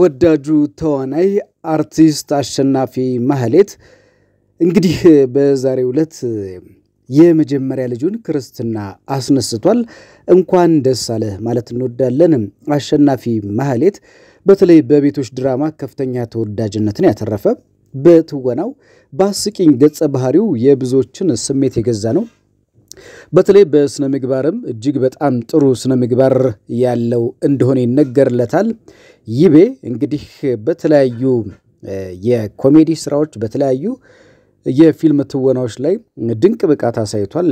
ተወዳጁ ተዋናይ አርቲስት አሸናፊ ማህሌት እንግዲህ በዛሬው ዕለት የመጀመሪያ ልጁን ክርስትና አስነስቷል። እንኳን ደስ አለ ማለት እንወዳለን። አሸናፊ ማህሌት በተለይ በቤቶች ድራማ ከፍተኛ ተወዳጅነትን ያተረፈ በትወናው በአስቂኝ ገጸ ባህሪው የብዙዎችን ስሜት የገዛ ነው። በተለይ በስነ ምግባርም እጅግ በጣም ጥሩ ስነ ምግባር ያለው እንደሆነ ይነገርለታል። ይቤ እንግዲህ በተለያዩ የኮሜዲ ስራዎች፣ በተለያዩ የፊልም ትወናዎች ላይ ድንቅ ብቃት አሳይቷል።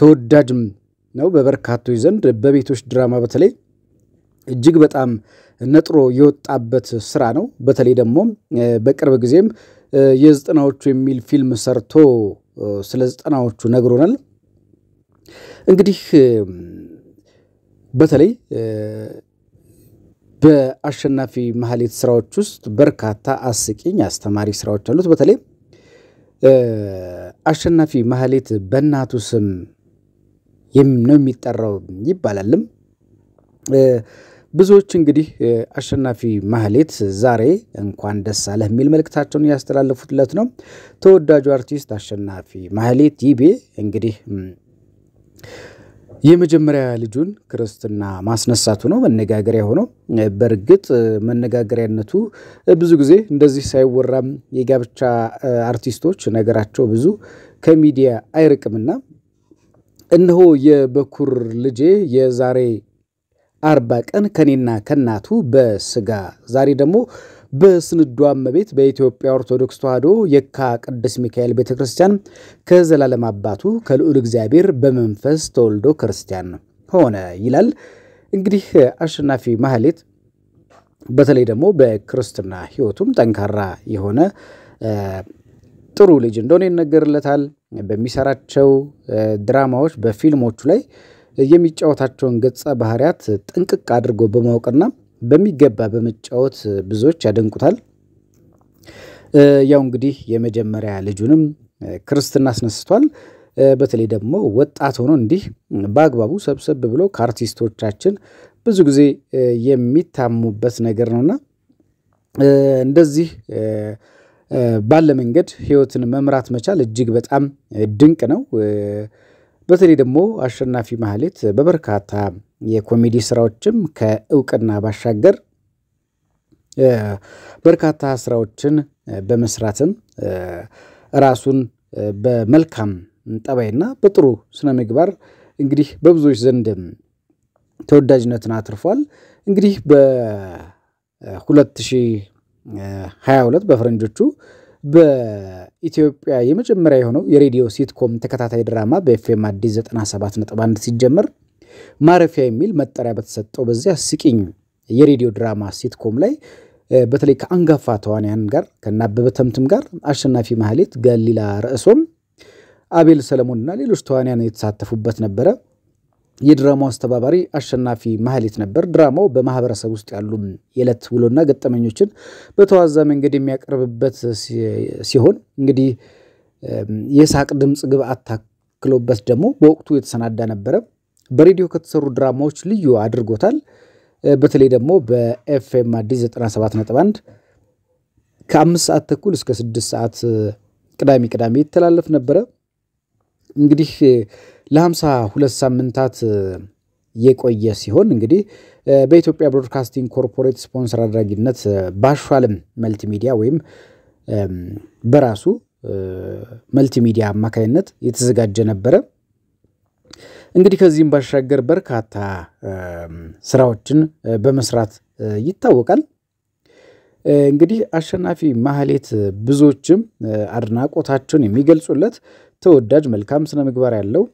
ተወዳጅም ነው በበርካቶች ዘንድ። በቤቶች ድራማ በተለይ እጅግ በጣም ነጥሮ የወጣበት ስራ ነው። በተለይ ደግሞ በቅርብ ጊዜም የዘጠናዎቹ የሚል ፊልም ሰርቶ ስለ ዘጠናዎቹ ነግሮናል። እንግዲህ በተለይ በአሸናፊ ማህሌት ስራዎች ውስጥ በርካታ አስቂኝ አስተማሪ ስራዎች አሉት። በተለይ አሸናፊ ማህሌት በእናቱ ስም ነው የሚጠራው ይባላልም። ብዙዎች እንግዲህ አሸናፊ ማህሌት ዛሬ እንኳን ደስ አለህ የሚል መልእክታቸውን እያስተላለፉለት ነው። ተወዳጁ አርቲስት አሸናፊ ማህሌት ይቤ እንግዲህ የመጀመሪያ ልጁን ክርስትና ማስነሳቱ ነው መነጋገሪያ ሆነው። በእርግጥ መነጋገሪያነቱ ብዙ ጊዜ እንደዚህ ሳይወራም የጋብቻ አርቲስቶች ነገራቸው ብዙ ከሚዲያ አይርቅምና እነሆ የበኩር ልጄ የዛሬ አርባ ቀን ከኔና ከእናቱ በስጋ ዛሬ ደግሞ በስንዱ እመቤት በኢትዮጵያ ኦርቶዶክስ ተዋሕዶ የካ ቅዱስ ሚካኤል ቤተ ክርስቲያን ከዘላለም አባቱ ከልዑል እግዚአብሔር በመንፈስ ተወልዶ ክርስቲያን ሆነ ይላል። እንግዲህ አሸናፊ ማህሌት በተለይ ደግሞ በክርስትና ሕይወቱም ጠንካራ የሆነ ጥሩ ልጅ እንደሆነ ይነገርለታል። በሚሰራቸው ድራማዎች፣ በፊልሞቹ ላይ የሚጫወታቸውን ገጸ ባህሪያት ጥንቅቅ አድርጎ በማወቅና በሚገባ በመጫወት ብዙዎች ያደንቁታል። ያው እንግዲህ የመጀመሪያ ልጁንም ክርስትና አስነስቷል። በተለይ ደግሞ ወጣት ሆኖ እንዲህ በአግባቡ ሰብሰብ ብሎ ከአርቲስቶቻችን ብዙ ጊዜ የሚታሙበት ነገር ነውና እንደዚህ ባለ መንገድ ህይወትን መምራት መቻል እጅግ በጣም ድንቅ ነው። በተለይ ደግሞ አሸናፊ ማህሌት በበርካታ የኮሜዲ ስራዎችም ከእውቅና ባሻገር በርካታ ስራዎችን በመስራትም ራሱን በመልካም ጠባይና በጥሩ ስነ ምግባር እንግዲህ በብዙዎች ዘንድ ተወዳጅነትን አትርፏል። እንግዲህ በ2022 በፈረንጆቹ በኢትዮጵያ የመጀመሪያ የሆነው የሬዲዮ ሲትኮም ተከታታይ ድራማ በኤፍኤም አዲስ 97.1 ሲጀመር ማረፊያ የሚል መጠሪያ በተሰጠው በዚህ አስቂኝ የሬዲዮ ድራማ ሲትኮም ላይ በተለይ ከአንጋፋ ተዋንያን ጋር ከናበበ ተምትም ጋር አሸናፊ ማህሌት፣ ገሊላ ርዕሶም፣ አቤል ሰለሞንና ሌሎች ተዋንያን የተሳተፉበት ነበረ። የድራማው አስተባባሪ አሸናፊ ማህሌት ነበር። ድራማው በማህበረሰብ ውስጥ ያሉ የዕለት ውሎና ገጠመኞችን በተዋዛ መንገድ የሚያቀርብበት ሲሆን እንግዲህ የሳቅ ድምፅ ግብአት ታክሎበት ደግሞ በወቅቱ የተሰናዳ ነበረ። በሬዲዮ ከተሰሩ ድራማዎች ልዩ አድርጎታል። በተለይ ደግሞ በኤፍኤም አዲስ 97.1 ከአምስት ሰዓት ተኩል እስከ ስድስት ሰዓት ቅዳሜ ቅዳሜ ይተላለፍ ነበረ። እንግዲህ ለሀምሳ ሁለት ሳምንታት የቆየ ሲሆን እንግዲህ በኢትዮጵያ ብሮድካስቲንግ ኮርፖሬት ስፖንሰር አድራጊነት በአሿልም መልቲሚዲያ ወይም በራሱ መልቲሚዲያ አማካኝነት የተዘጋጀ ነበረ። እንግዲህ ከዚህም ባሻገር በርካታ ስራዎችን በመስራት ይታወቃል። እንግዲህ አሸናፊ ማህሌት ብዙዎችም አድናቆታቸውን የሚገልጹለት ተወዳጅ መልካም ስነ ምግባር ያለው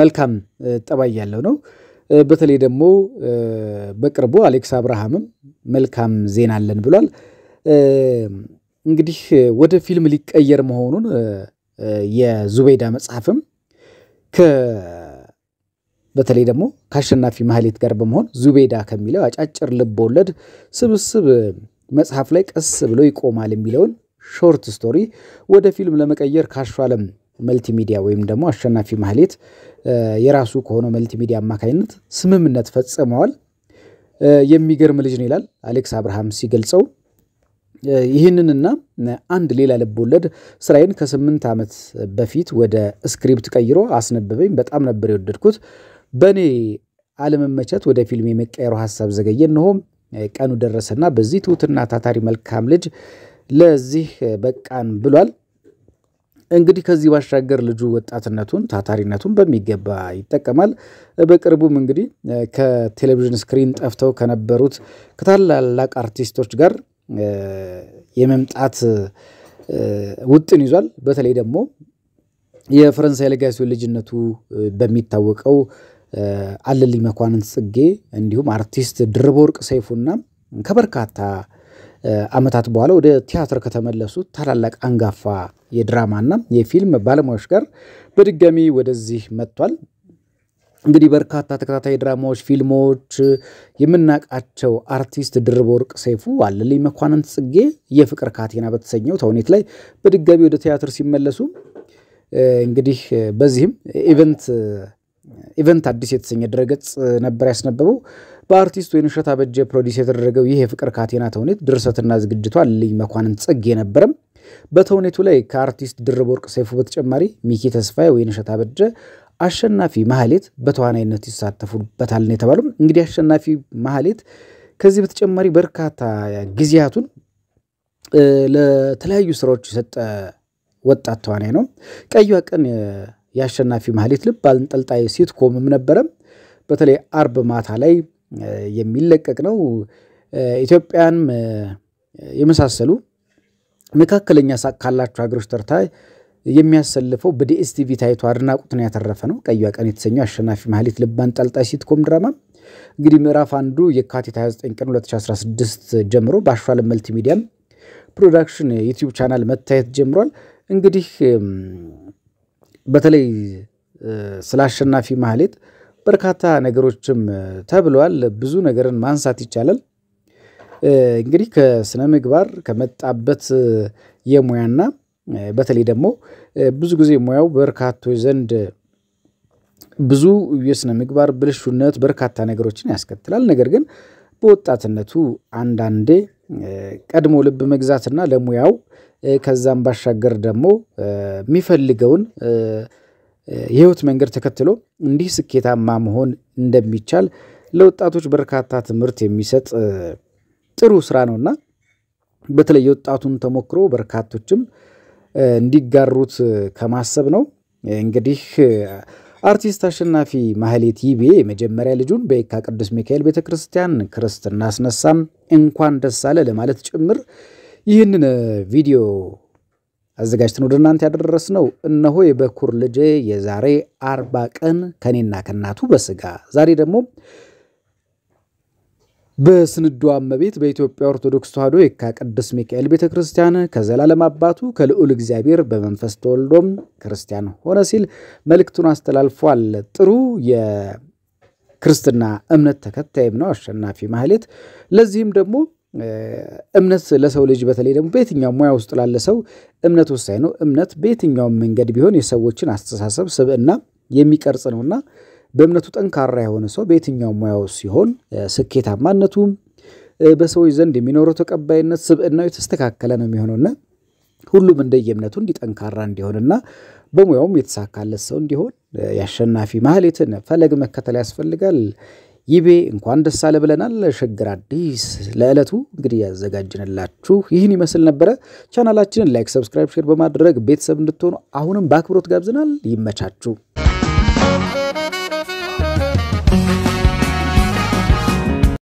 መልካም ጠባይ ያለው ነው። በተለይ ደግሞ በቅርቡ አሌክስ አብርሃምም መልካም ዜና አለን ብሏል። እንግዲህ ወደ ፊልም ሊቀየር መሆኑን የዙበይዳ መጽሐፍም በተለይ ደግሞ ከአሸናፊ ማህሌት ጋር በመሆን ዙቤዳ ከሚለው አጫጭር ልብ ወለድ ስብስብ መጽሐፍ ላይ ቀስ ብሎ ይቆማል የሚለውን ሾርት ስቶሪ ወደ ፊልም ለመቀየር ካሹ አለም መልቲሚዲያ ወይም ደግሞ አሸናፊ ማህሌት የራሱ ከሆነው መልቲሚዲያ አማካኝነት ስምምነት ፈጽመዋል። የሚገርም ልጅ ነው ይላል አሌክስ አብርሃም ሲገልጸው። ይህንንና አንድ ሌላ ልብ ወለድ ስራዬን ከስምንት ዓመት በፊት ወደ ስክሪፕት ቀይሮ አስነበበኝ። በጣም ነበር የወደድኩት። በእኔ አለመመቸት ወደ ፊልም የመቀየሩ ሀሳብ ዘገየ። እነሆም ቀኑ ደረሰና በዚህ ትሁትና ታታሪ መልካም ልጅ ለዚህ በቃን ብሏል። እንግዲህ ከዚህ ባሻገር ልጁ ወጣትነቱን ታታሪነቱን በሚገባ ይጠቀማል። በቅርቡም እንግዲህ ከቴሌቪዥን ስክሪን ጠፍተው ከነበሩት ከታላላቅ አርቲስቶች ጋር የመምጣት ውጥን ይዟል። በተለይ ደግሞ የፈረንሳይ ለጋሲዮን ልጅነቱ በሚታወቀው አለልኝ መኳንንት ጽጌ እንዲሁም አርቲስት ድርበወርቅ ሰይፉና ከበርካታ ዓመታት በኋላ ወደ ቲያትር ከተመለሱት ታላላቅ አንጋፋ የድራማና የፊልም ባለሙያዎች ጋር በድጋሚ ወደዚህ መጥቷል። እንግዲህ በርካታ ተከታታይ ድራማዎች፣ ፊልሞች የምናውቃቸው አርቲስት ድርበወርቅ ሰይፉ አለልኝ መኳንንት ጽጌ የፍቅር ካቴና በተሰኘው ተውኔት ላይ በድጋሚ ወደ ቲያትር ሲመለሱ እንግዲህ በዚህም ኢቨንት ኢቨንት አዲስ የተሰኘ ድረገጽ ነበር ያስነበበው። በአርቲስት የንሸት አበጀ ፕሮዲስ የተደረገው ይህ የፍቅር ካቴና ተውኔት ድርሰትና ዝግጅቷ ልይ መኳንንት ጽጌ ነበረም። በተውኔቱ ላይ ከአርቲስት ድርብ ወርቅ ሰይፉ በተጨማሪ ሚኪ ተስፋዬ፣ ወይንሸት አበጀ፣ አሸናፊ ማህሌት በተዋናይነት ይሳተፉበታል ነው የተባሉ። እንግዲህ አሸናፊ ማህሌት ከዚህ በተጨማሪ በርካታ ጊዜያቱን ለተለያዩ ስራዎች የሰጠ ወጣት ተዋናይ ነው። ቀዩ ቀን የአሸናፊ ማህሌት ልብ አንጠልጣይ ሲትኮምም ነበረም። በተለይ አርብ ማታ ላይ የሚለቀቅ ነው። ኢትዮጵያን የመሳሰሉ መካከለኛ ሳቅ ካላቸው ሀገሮች ተርታ የሚያሰልፈው በዲኤስቲቪ ታይቶ አድናቆትን ያተረፈ ነው። ቀዩ ቀን የተሰኘው አሸናፊ ማህሌት ልብ አንጠልጣይ ሲትኮም ድራማ እንግዲህ ምዕራፍ አንዱ የካቲት 29 ቀን 2016 ጀምሮ በአሿለም መልቲሚዲያም ፕሮዳክሽን ዩቲዩብ ቻናል መታየት ጀምሯል። እንግዲህ በተለይ ስለ አሸናፊ ማህሌት በርካታ ነገሮችም ተብሏል። ብዙ ነገርን ማንሳት ይቻላል። እንግዲህ ከስነ ምግባር ከመጣበት የሙያና በተለይ ደግሞ ብዙ ጊዜ ሙያው በርካቶች ዘንድ ብዙ የስነ ምግባር ብልሹነት በርካታ ነገሮችን ያስከትላል። ነገር ግን በወጣትነቱ አንዳንዴ ቀድሞ ልብ መግዛትና ለሙያው ከዛም ባሻገር ደግሞ የሚፈልገውን የህይወት መንገድ ተከትሎ እንዲህ ስኬታማ መሆን እንደሚቻል ለወጣቶች በርካታ ትምህርት የሚሰጥ ጥሩ ስራ ነውና በተለይ የወጣቱን ተሞክሮ በርካቶችም እንዲጋሩት ከማሰብ ነው። እንግዲህ አርቲስት አሸናፊ ማህሌት ይቤ የመጀመሪያ ልጁን በየካ ቅዱስ ሚካኤል ቤተ ክርስቲያን ክርስትና አስነሳም እንኳን ደስ አለ ለማለት ጭምር ይህንን ቪዲዮ አዘጋጅተን ወደ እናንተ ያደረስነው እነሆ የበኩር ልጄ የዛሬ አርባ ቀን ከኔና ከእናቱ በስጋ ዛሬ ደግሞ በስንዱ እመቤት በኢትዮጵያ ኦርቶዶክስ ተዋሕዶ የካ ቅዱስ ሚካኤል ቤተ ክርስቲያን ከዘላለም አባቱ ከልዑል እግዚአብሔር በመንፈስ ተወልዶም ክርስቲያን ሆነ ሲል መልእክቱን አስተላልፏል። ጥሩ የክርስትና እምነት ተከታይም ነው አሸናፊ ማህሌት። ለዚህም ደግሞ እምነት ለሰው ልጅ በተለይ ደግሞ በየትኛው ሙያ ውስጥ ላለ ሰው እምነት ወሳኝ ነው። እምነት በየትኛውም መንገድ ቢሆን የሰዎችን አስተሳሰብ ስብዕና የሚቀርጽ ነውና በእምነቱ ጠንካራ የሆነ ሰው በየትኛው ሙያው ሲሆን ስኬታማነቱ በሰዎች ዘንድ የሚኖረው ተቀባይነት ስብዕናው የተስተካከለ ነው የሚሆነውና ሁሉም እንደየእምነቱ እንዲጠንካራ እንዲሆንና በሙያውም የተሳካለት ሰው እንዲሆን የአሸናፊ ማህሌትን ፈለግ መከተል ያስፈልጋል። ይቤ እንኳን ደስ አለ ብለናል። ሸገር አዲስ ለዕለቱ እንግዲህ ያዘጋጅንላችሁ ይህን ይመስል ነበረ። ቻናላችንን ላይክ፣ ሰብስክራይብ፣ ሼር በማድረግ ቤተሰብ እንድትሆኑ አሁንም በአክብሮት ጋብዝናል። ይመቻችሁ።